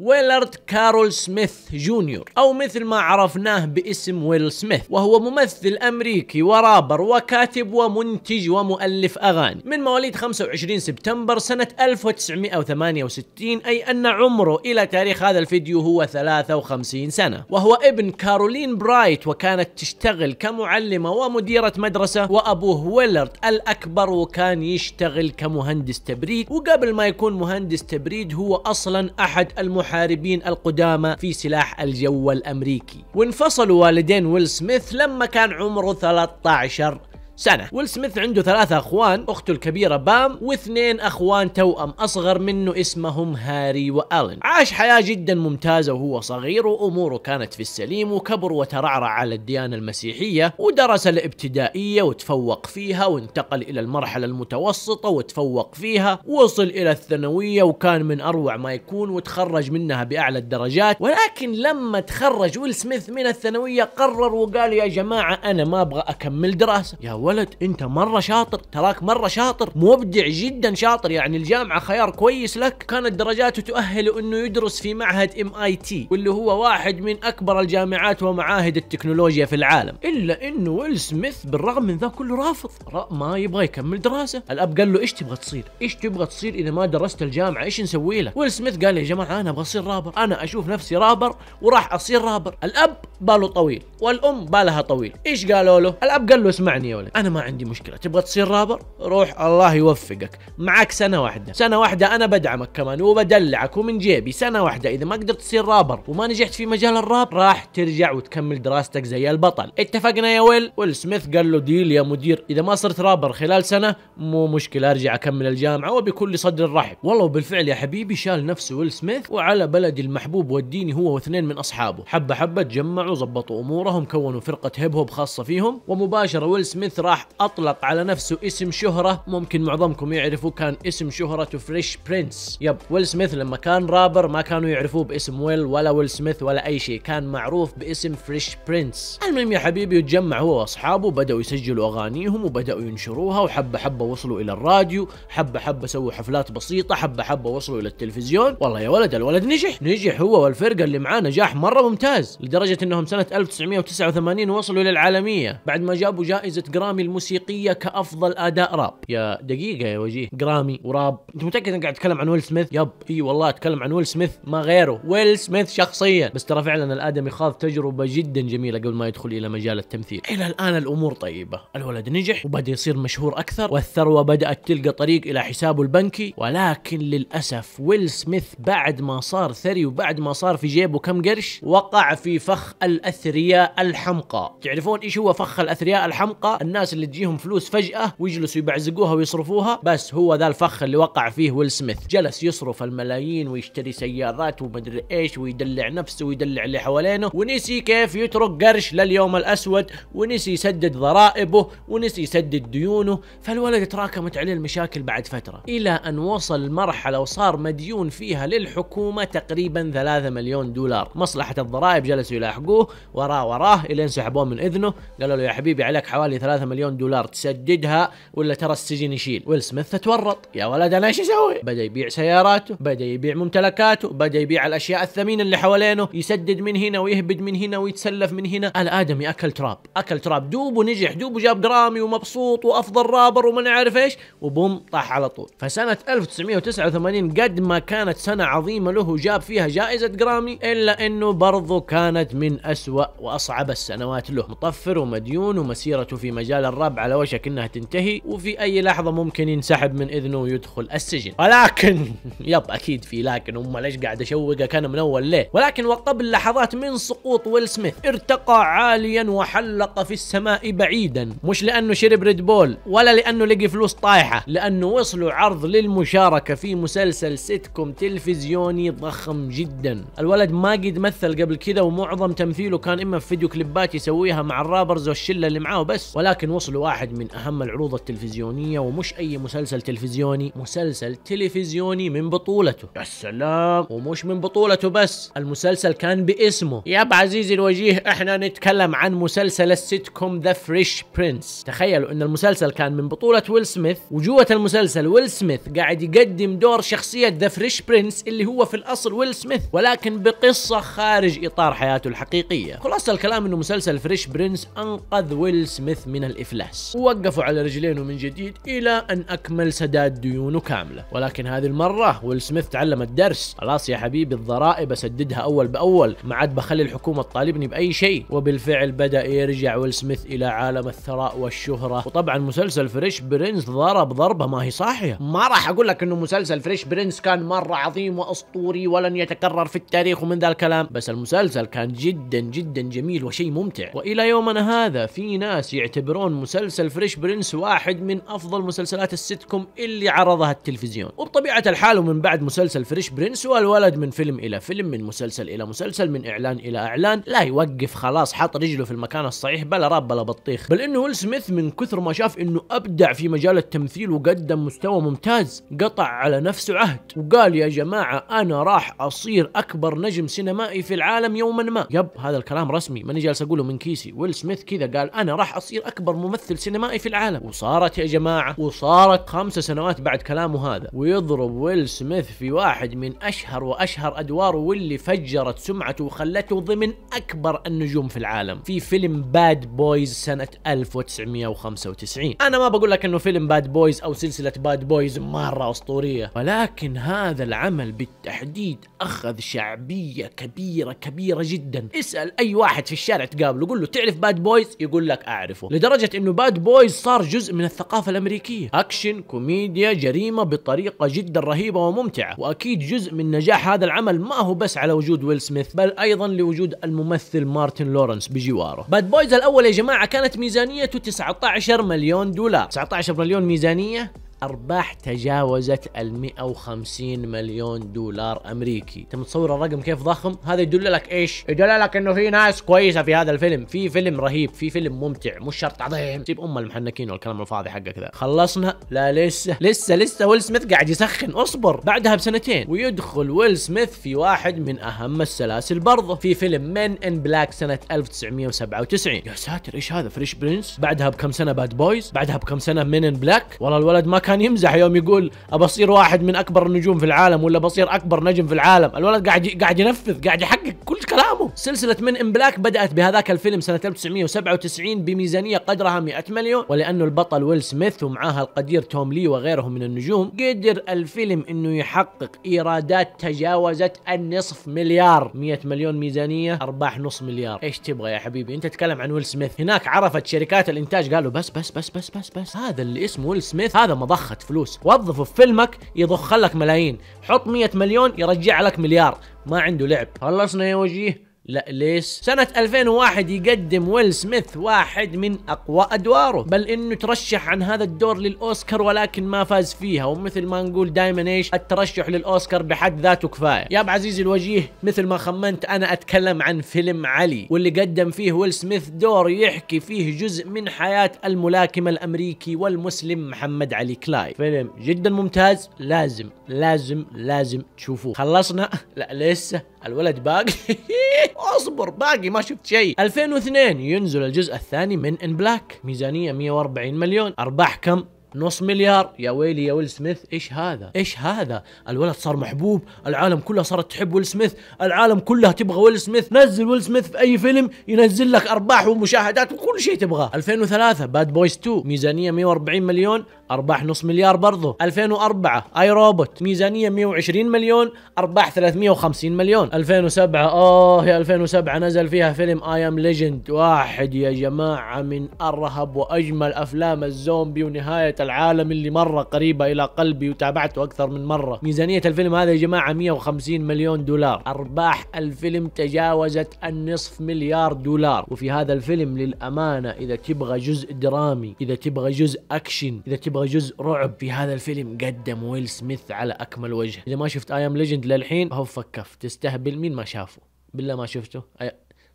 ويلارد كارول سميث جونيور أو مثل ما عرفناه باسم ويل سميث وهو ممثل أمريكي ورابر وكاتب ومنتج ومؤلف أغاني من مواليد 25 سبتمبر سنة 1968 أي أن عمره إلى تاريخ هذا الفيديو هو 53 سنة وهو ابن كارولين برايت وكانت تشتغل كمعلمة ومديرة مدرسة وأبوه ويلارد الأكبر وكان يشتغل كمهندس تبريد وقبل ما يكون مهندس تبريد هو أصلا أحد المحبين المحاربين القدامى في سلاح الجو الأمريكي وانفصلوا والدين ويل سميث لما كان عمره 13 سنة ويل سميث عنده ثلاثة أخوان أخته الكبيرة بام واثنين أخوان توأم أصغر منه اسمهم هاري وألن عاش حياة جدا ممتازة وهو صغير وأموره كانت في السليم وكبر وترعرع على الديانة المسيحية ودرس الابتدائية وتفوق فيها وانتقل إلى المرحلة المتوسطة وتفوق فيها وصل إلى الثانوية وكان من أروع ما يكون وتخرج منها بأعلى الدرجات ولكن لما تخرج ويل سميث من الثانوية قرر وقال يا جماعة أنا ما أبغى أكمل دراسة يا ولد انت مره شاطر تراك مره شاطر مبدع جدا شاطر يعني الجامعه خيار كويس لك كانت درجاته تؤهله انه يدرس في معهد ام اي تي واللي هو واحد من اكبر الجامعات ومعاهد التكنولوجيا في العالم الا انه ويل سميث بالرغم من ذا كله رافض ما يبغى يكمل دراسه الاب قال له ايش تبغى تصير ايش تبغى تصير اذا ما درست الجامعه ايش نسوي لك ويل سميث قال يا جماعه انا ابغى اصير رابر انا اشوف نفسي رابر وراح اصير رابر الاب باله طويل والام بالها طويل ايش قالوا له الاب قال له اسمعني يا ولد انا ما عندي مشكله تبغى تصير رابر روح الله يوفقك معك سنه واحده سنه واحده انا بدعمك كمان وبدلعك ومن جيبي سنه واحده اذا ما قدرت تصير رابر وما نجحت في مجال الراب راح ترجع وتكمل دراستك زي البطل اتفقنا يا ويل ويل سميث قال له ديل يا مدير اذا ما صرت رابر خلال سنه مو مشكله ارجع اكمل الجامعه وبكل صدر رحب والله وبالفعل يا حبيبي شال نفسه ويل سميث وعلى بلدي المحبوب وديني هو واثنين من اصحابه حبه حبه تجمعوا ظبطوا امورهم كونوا فرقه هيب هوب خاصه فيهم ومباشره ويل سميث راح اطلق على نفسه اسم شهرة ممكن معظمكم يعرفوا كان اسم شهرته فريش برنس يب ويل سميث لما كان رابر ما كانوا يعرفوه باسم ويل ولا ويل سميث ولا اي شيء كان معروف باسم فريش برنس المهم يا حبيبي يتجمع هو واصحابه بدأوا يسجلوا اغانيهم وبدأوا ينشروها وحبة حبة وصلوا الى الراديو حبة حبة سووا حفلات بسيطة حبة حبة وصلوا الى التلفزيون والله يا ولد الولد نجح نجح هو والفرقة اللي معاه نجاح مرة ممتاز لدرجة انهم سنة 1989 وصلوا الى العالمية بعد ما جابوا جائزة جرام الجرامي الموسيقيه كافضل اداء راب يا دقيقه يا وجيه جرامي وراب انت متاكد انك قاعد تتكلم عن ويل سميث يب اي والله اتكلم عن ويل سميث ما غيره ويل سميث شخصيا بس ترى فعلا الادمي خاض تجربه جدا جميله قبل ما يدخل الى مجال التمثيل الى الان الامور طيبه الولد نجح وبدا يصير مشهور اكثر والثروه بدات تلقى طريق الى حسابه البنكي ولكن للاسف ويل سميث بعد ما صار ثري وبعد ما صار في جيبه كم قرش وقع في فخ الاثرياء الحمقى تعرفون ايش هو فخ الاثرياء الحمقى الناس الناس اللي تجيهم فلوس فجأة ويجلسوا يبعزقوها ويصرفوها بس هو ذا الفخ اللي وقع فيه ويل سميث جلس يصرف الملايين ويشتري سيارات ومدري ايش ويدلع نفسه ويدلع اللي حوالينه ونسي كيف يترك قرش لليوم الاسود ونسي يسدد ضرائبه ونسي يسدد ديونه فالولد تراكمت عليه المشاكل بعد فترة الى ان وصل مرحلة وصار مديون فيها للحكومة تقريبا 3 مليون دولار مصلحة الضرائب جلسوا يلاحقوه وراه وراه الين سحبوه من اذنه قالوا له يا حبيبي عليك حوالي 3 مليون دولار تسددها ولا ترى السجن يشيل ويل سميث تورط يا ولد انا ايش اسوي بدا يبيع سياراته بدا يبيع ممتلكاته بدا يبيع الاشياء الثمينه اللي حوالينه يسدد من هنا ويهبد من هنا ويتسلف من هنا الادمي اكل تراب اكل تراب دوب ونجح دوب وجاب درامي ومبسوط وافضل رابر وما نعرف ايش وبوم طاح على طول فسنه 1989 قد ما كانت سنه عظيمه له وجاب فيها جائزه جرامي الا انه برضو كانت من اسوا واصعب السنوات له مطفر ومديون ومسيرته في مجال خلال للرب على وشك انها تنتهي وفي اي لحظة ممكن ينسحب من اذنه ويدخل السجن ولكن يب اكيد في لكن هم ليش قاعد اشوقك انا من اول ليه ولكن وقبل لحظات من سقوط ويل سميث ارتقى عاليا وحلق في السماء بعيدا مش لانه شرب ريد بول ولا لانه لقي فلوس طايحة لانه وصلوا عرض للمشاركة في مسلسل سيتكم تلفزيوني ضخم جدا الولد ما قد مثل قبل كذا ومعظم تمثيله كان اما في فيديو كليبات يسويها مع الرابرز والشلة اللي معاه بس ولكن يمكن وصلوا واحد من أهم العروض التلفزيونية ومش أي مسلسل تلفزيوني مسلسل تلفزيوني من بطولته يا سلام ومش من بطولته بس المسلسل كان باسمه يا عزيزي الوجيه احنا نتكلم عن مسلسل السيت كوم ذا فريش برنس تخيلوا ان المسلسل كان من بطولة ويل سميث وجوة المسلسل ويل سميث قاعد يقدم دور شخصية ذا فريش برنس اللي هو في الاصل ويل سميث ولكن بقصة خارج اطار حياته الحقيقية خلاصة الكلام انه مسلسل فريش برنس انقذ ويل سميث من الإ... الإفلاس ووقفوا على رجلينه من جديد إلى أن أكمل سداد ديونه كاملة ولكن هذه المرة ويل سميث تعلم الدرس خلاص يا حبيبي الضرائب أسددها أول بأول ما عاد بخلي الحكومة تطالبني بأي شيء وبالفعل بدأ يرجع ويل سميث إلى عالم الثراء والشهرة وطبعا مسلسل فريش برنس ضرب ضربة ما هي صاحية ما راح أقول لك أنه مسلسل فريش برنس كان مرة عظيم وأسطوري ولن يتكرر في التاريخ ومن ذا الكلام بس المسلسل كان جدا جدا جميل وشيء ممتع وإلى يومنا هذا في ناس يعتبرون كون مسلسل فريش برنس واحد من افضل مسلسلات السيت كوم اللي عرضها التلفزيون وبطبيعه الحال ومن بعد مسلسل فريش برنس والولد من فيلم الى فيلم من مسلسل الى مسلسل من اعلان الى اعلان لا يوقف خلاص حاط رجله في المكان الصحيح بلا راب بلا بطيخ بل انه ويل سميث من كثر ما شاف انه ابدع في مجال التمثيل وقدم مستوى ممتاز قطع على نفسه عهد وقال يا جماعه انا راح اصير اكبر نجم سينمائي في العالم يوما ما يب هذا الكلام رسمي ماني جالس اقوله من كيسي ويل سميث كذا قال انا راح اصير اكبر ممثل سينمائي في العالم وصارت يا جماعة وصارت خمس سنوات بعد كلامه هذا ويضرب ويل سميث في واحد من أشهر وأشهر أدواره واللي فجرت سمعته وخلته ضمن أكبر النجوم في العالم في فيلم باد بويز سنة 1995 أنا ما بقول لك أنه فيلم باد بويز أو سلسلة باد بويز مرة أسطورية ولكن هذا العمل بالتحديد أخذ شعبية كبيرة كبيرة جدا اسأل أي واحد في الشارع تقابله قول له تعرف باد بويز يقول لك أعرفه لدرجة لدرجة انه باد بويز صار جزء من الثقافة الامريكية اكشن كوميديا جريمة بطريقة جدا رهيبة وممتعة واكيد جزء من نجاح هذا العمل ما هو بس على وجود ويل سميث بل ايضا لوجود الممثل مارتن لورنس بجواره باد بويز الاول يا جماعة كانت ميزانيته 19 مليون دولار 19 مليون ميزانية أرباح تجاوزت ال 150 مليون دولار أمريكي أنت متصور الرقم كيف ضخم هذا يدل لك إيش يدل لك أنه في ناس كويسة في هذا الفيلم في فيلم رهيب في فيلم ممتع مش شرط عظيم سيب أم المحنكين والكلام الفاضي حقك ذا خلصنا لا لسه لسه لسه ويل سميث قاعد يسخن أصبر بعدها بسنتين ويدخل ويل سميث في واحد من أهم السلاسل برضه في فيلم من إن بلاك سنة 1997 يا ساتر إيش هذا فريش برنس بعدها بكم سنة باد بويز بعدها بكم سنة من إن بلاك والله الولد ما كان كان يمزح يوم يقول أبصير واحد من أكبر النجوم في العالم ولا بصير أكبر نجم في العالم الولد قاعد قاعد ينفذ قاعد يحقق كل كلامه سلسلة من إن بلاك بدأت بهذاك الفيلم سنة 1997 بميزانية قدرها 100 مليون ولأنه البطل ويل سميث ومعاه القدير توم لي وغيرهم من النجوم قدر الفيلم أنه يحقق إيرادات تجاوزت النصف مليار 100 مليون ميزانية أرباح نص مليار إيش تبغى يا حبيبي أنت تتكلم عن ويل سميث هناك عرفت شركات الإنتاج قالوا بس بس بس بس بس بس هذا اللي اسمه ويل سميث هذا مضخ ضخت فلوس وظفه في فيلمك يضخ لك ملايين حط 100 مليون يرجع لك مليار ما عنده لعب خلصنا يا وجيه لا ليش؟ سنة 2001 يقدم ويل سميث واحد من أقوى أدواره بل إنه ترشح عن هذا الدور للأوسكار ولكن ما فاز فيها ومثل ما نقول دايما إيش الترشح للأوسكار بحد ذاته كفاية يا أبو عزيزي الوجيه مثل ما خمنت أنا أتكلم عن فيلم علي واللي قدم فيه ويل سميث دور يحكي فيه جزء من حياة الملاكم الأمريكي والمسلم محمد علي كلاي فيلم جدا ممتاز لازم لازم لازم تشوفوه خلصنا لا لسه الولد باقي اصبر باقي ما شفت شيء 2002 ينزل الجزء الثاني من ان بلاك ميزانيه 140 مليون ارباح كم نص مليار يا ويلي يا ويل سميث ايش هذا ايش هذا الولد صار محبوب العالم كلها صارت تحب ويل سميث العالم كلها تبغى ويل سميث نزل ويل سميث في اي فيلم ينزل لك ارباح ومشاهدات وكل شيء تبغاه 2003 باد بويز 2 ميزانيه 140 مليون ارباح نص مليار برضه 2004 اي روبوت ميزانيه 120 مليون ارباح 350 مليون 2007 اوه يا 2007 نزل فيها فيلم اي ام ليجند واحد يا جماعه من ارهب واجمل افلام الزومبي ونهايه العالم اللي مره قريبه الى قلبي وتابعته اكثر من مره ميزانيه الفيلم هذا يا جماعه 150 مليون دولار ارباح الفيلم تجاوزت النصف مليار دولار وفي هذا الفيلم للامانه اذا تبغى جزء درامي اذا تبغى جزء اكشن اذا تبغى يبغى جزء رعب في هذا الفيلم قدم ويل سميث على اكمل وجه اذا ما شفت اي ام ليجند للحين هو فكف تستهبل مين ما شافه بالله ما شفته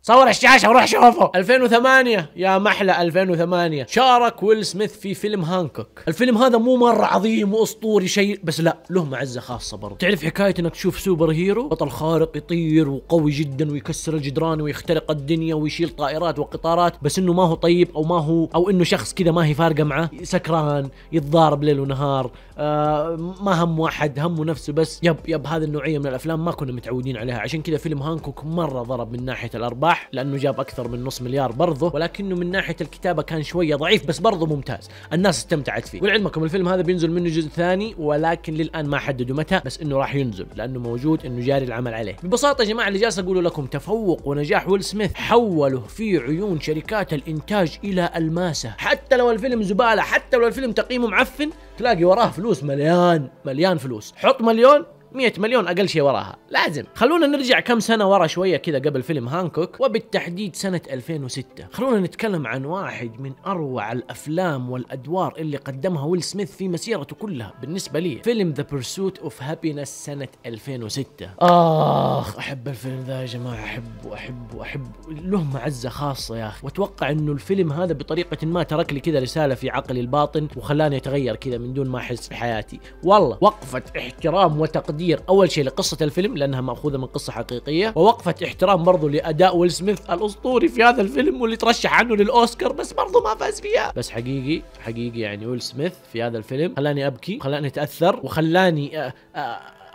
صور الشاشه وروح شوفه 2008 يا محلى 2008 شارك ويل سميث في فيلم هانكوك الفيلم هذا مو مره عظيم واسطوري شيء بس لا له معزه خاصه برضه تعرف حكايه انك تشوف سوبر هيرو بطل خارق يطير وقوي جدا ويكسر الجدران ويخترق الدنيا ويشيل طائرات وقطارات بس انه ما هو طيب او ما هو او انه شخص كذا ما هي فارقه معه سكران يتضارب ليل ونهار آه ما همه احد همه نفسه بس يب يب هذه النوعيه من الافلام ما كنا متعودين عليها عشان كذا فيلم هانكوك مره ضرب من ناحيه الارباح صح لانه جاب اكثر من نص مليار برضه ولكنه من ناحيه الكتابه كان شويه ضعيف بس برضه ممتاز الناس استمتعت فيه ولعلمكم الفيلم هذا بينزل منه جزء ثاني ولكن للان ما حددوا متى بس انه راح ينزل لانه موجود انه جاري العمل عليه ببساطه يا جماعه اللي جالس اقوله لكم تفوق ونجاح ويل سميث حوله في عيون شركات الانتاج الى الماسه حتى لو الفيلم زباله حتى لو الفيلم تقييمه معفن تلاقي وراه فلوس مليان مليان فلوس حط مليون 100 مليون اقل شيء وراها لازم خلونا نرجع كم سنه ورا شويه كذا قبل فيلم هانكوك وبالتحديد سنه 2006 خلونا نتكلم عن واحد من اروع الافلام والادوار اللي قدمها ويل سميث في مسيرته كلها بالنسبه لي فيلم ذا بيرسوت اوف هابينس سنه 2006 اخ احب الفيلم ذا يا جماعه احبه احبه احبه له معزه خاصه يا اخي واتوقع انه الفيلم هذا بطريقه ما ترك لي كذا رساله في عقلي الباطن وخلاني اتغير كذا من دون ما احس بحياتي والله وقفه احترام وتقدير تقدير اول شيء لقصه الفيلم لانها ماخوذه من قصه حقيقيه ووقفه احترام برضو لاداء ويل سميث الاسطوري في هذا الفيلم واللي ترشح عنه للاوسكار بس برضو ما فاز فيها بس حقيقي حقيقي يعني ويل سميث في هذا الفيلم خلاني ابكي خلاني اتاثر وخلاني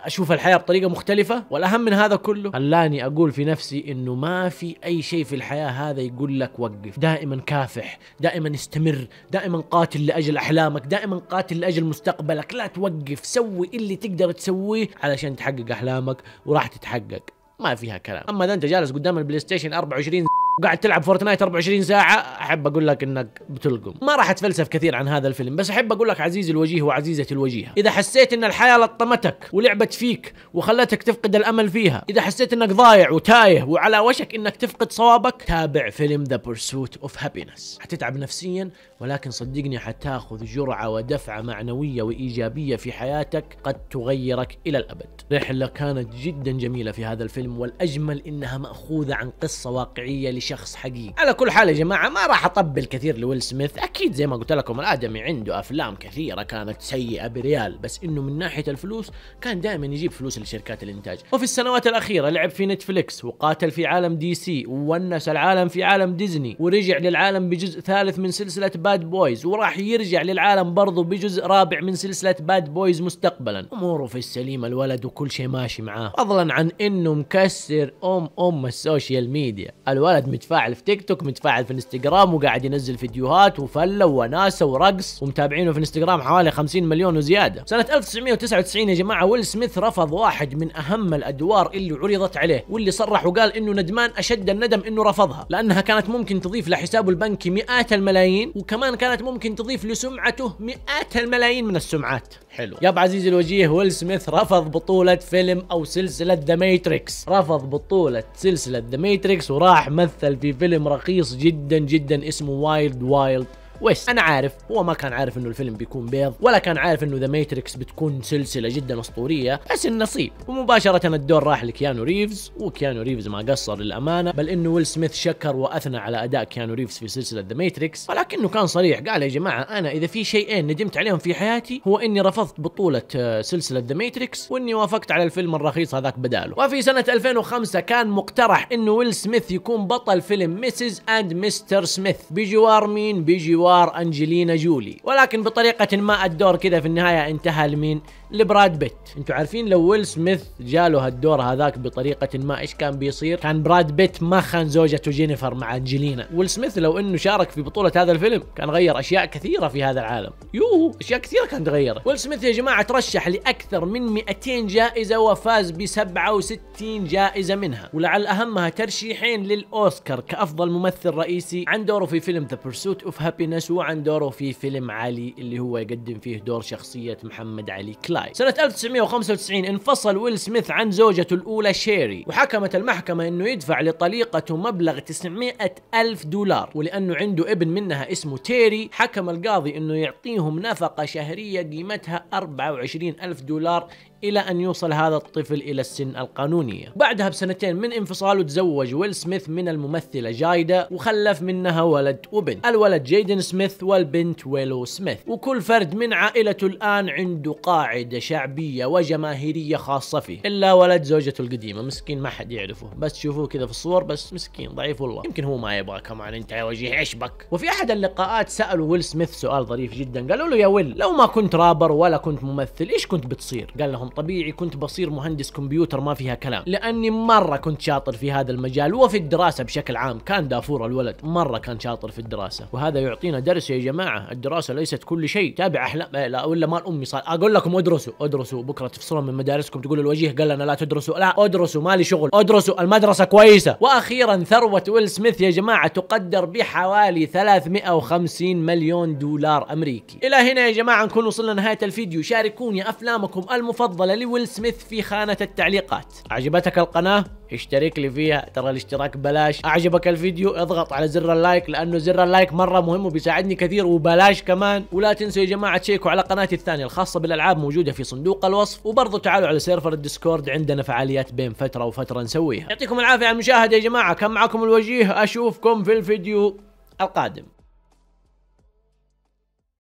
اشوف الحياه بطريقه مختلفه والاهم من هذا كله خلاني اقول في نفسي انه ما في اي شيء في الحياه هذا يقول لك وقف دائما كافح دائما استمر دائما قاتل لاجل احلامك دائما قاتل لاجل مستقبلك لا توقف سوي اللي تقدر تسويه علشان تحقق احلامك وراح تتحقق ما فيها كلام اما اذا انت جالس قدام البلاي ستيشن 24 وقاعد تلعب فورتنايت 24 ساعة أحب أقول لك إنك بتلقم ما راح أتفلسف كثير عن هذا الفيلم بس أحب أقول لك عزيزي الوجيه وعزيزتي الوجيهة إذا حسيت إن الحياة لطمتك ولعبت فيك وخلتك تفقد الأمل فيها إذا حسيت إنك ضايع وتايه وعلى وشك إنك تفقد صوابك تابع فيلم ذا بيرسوت أوف هابينس حتتعب نفسيا ولكن صدقني حتاخذ جرعة ودفعة معنوية وإيجابية في حياتك قد تغيرك إلى الأبد رحلة كانت جدا جميلة في هذا الفيلم والأجمل إنها مأخوذة عن قصة واقعية شخص حقيقي على كل حال يا جماعه ما راح اطبل كثير لويل سميث اكيد زي ما قلت لكم الادمي عنده افلام كثيره كانت سيئه بريال بس انه من ناحيه الفلوس كان دائما يجيب فلوس لشركات الانتاج وفي السنوات الاخيره لعب في نتفليكس وقاتل في عالم دي سي وونس العالم في عالم ديزني ورجع للعالم بجزء ثالث من سلسله باد بويز وراح يرجع للعالم برضه بجزء رابع من سلسله باد بويز مستقبلا اموره في السليم الولد وكل شيء ماشي معاه فضلا عن انه مكسر ام ام السوشيال ميديا الولد متفاعل في تيك توك متفاعل في انستغرام وقاعد ينزل فيديوهات وفله وناسه ورقص ومتابعينه في انستغرام حوالي 50 مليون وزياده سنه 1999 يا جماعه ويل سميث رفض واحد من اهم الادوار اللي عرضت عليه واللي صرح وقال انه ندمان اشد الندم انه رفضها لانها كانت ممكن تضيف لحسابه البنكي مئات الملايين وكمان كانت ممكن تضيف لسمعته مئات الملايين من السمعات حلو يا ابو عزيزي الوجيه ويل سميث رفض بطوله فيلم او سلسله ذا ماتريكس رفض بطوله سلسله ذا ماتريكس وراح مثل يمثل في فيلم رخيص جدا جدا اسمه وايلد وايلد ويست انا عارف هو ما كان عارف انه الفيلم بيكون بيض ولا كان عارف انه ذا ماتريكس بتكون سلسله جدا اسطوريه بس النصيب ومباشره الدور راح لكيانو ريفز وكيانو ريفز ما قصر للامانه بل انه ويل سميث شكر واثنى على اداء كيانو ريفز في سلسله ذا ماتريكس ولكنه كان صريح قال يا جماعه انا اذا في شيئين إيه ندمت عليهم في حياتي هو اني رفضت بطوله آه، سلسله ذا ماتريكس واني وافقت على الفيلم الرخيص هذاك بداله وفي سنه 2005 كان مقترح انه ويل سميث يكون بطل فيلم ميسز اند مستر سميث بجوار مين بجوار حوار أنجلينا جولي ولكن بطريقة ما الدور كذا في النهاية انتهى لمين لبراد بيت انتم عارفين لو ويل سميث جاله هالدور هذاك بطريقه ما ايش كان بيصير كان براد بيت ما خان زوجته جينيفر مع انجلينا ويل سميث لو انه شارك في بطوله هذا الفيلم كان غير اشياء كثيره في هذا العالم يوه اشياء كثيره كانت تغير ويل سميث يا جماعه ترشح لاكثر من 200 جائزه وفاز ب 67 جائزه منها ولعل اهمها ترشيحين للاوسكار كافضل ممثل رئيسي عن دوره في فيلم ذا بيرسوت اوف هابينس وعن دوره في فيلم علي اللي هو يقدم فيه دور شخصيه محمد علي كلاك الجزائر سنة 1995 انفصل ويل سميث عن زوجته الأولى شيري وحكمت المحكمة أنه يدفع لطليقته مبلغ 900 ألف دولار ولأنه عنده ابن منها اسمه تيري حكم القاضي أنه يعطيهم نفقة شهرية قيمتها 24 ألف دولار إلى أن يوصل هذا الطفل إلى السن القانونية بعدها بسنتين من انفصاله تزوج ويل سميث من الممثلة جايدا وخلف منها ولد وبنت الولد جايدن سميث والبنت ويلو سميث وكل فرد من عائلته الآن عنده قاعدة عنده شعبية وجماهيرية خاصة فيه إلا ولد زوجته القديمة مسكين ما حد يعرفه بس تشوفوه كذا في الصور بس مسكين ضعيف والله يمكن هو ما يبغى كمان انت يا وجيه ايش بك وفي احد اللقاءات سالوا ويل سميث سؤال ظريف جدا قالوا له يا ويل لو ما كنت رابر ولا كنت ممثل ايش كنت بتصير قال لهم طبيعي كنت بصير مهندس كمبيوتر ما فيها كلام لاني مره كنت شاطر في هذا المجال وفي الدراسه بشكل عام كان دافور الولد مره كان شاطر في الدراسه وهذا يعطينا درس يا جماعه الدراسه ليست كل شيء تابع احلام لا ولا مال امي صار اقول لكم ادرس ادرسوا ادرسوا بكره تفصلون من مدارسكم تقول الوجيه قال لنا لا تدرسوا لا ادرسوا مالي شغل ادرسوا المدرسه كويسه واخيرا ثروه ويل سميث يا جماعه تقدر بحوالي 350 مليون دولار امريكي الى هنا يا جماعه نكون وصلنا نهايه الفيديو شاركوني افلامكم المفضله لويل سميث في خانه التعليقات عجبتك القناه اشترك لي فيها ترى الاشتراك بلاش اعجبك الفيديو اضغط على زر اللايك لانه زر اللايك مره مهم وبيساعدني كثير وبلاش كمان ولا تنسوا يا جماعه تشيكوا على قناتي الثانيه الخاصه بالالعاب موجوده في صندوق الوصف وبرضه تعالوا على سيرفر الديسكورد عندنا فعاليات بين فتره وفتره نسويها يعطيكم العافيه على المشاهده يا جماعه كان معكم الوجيه اشوفكم في الفيديو القادم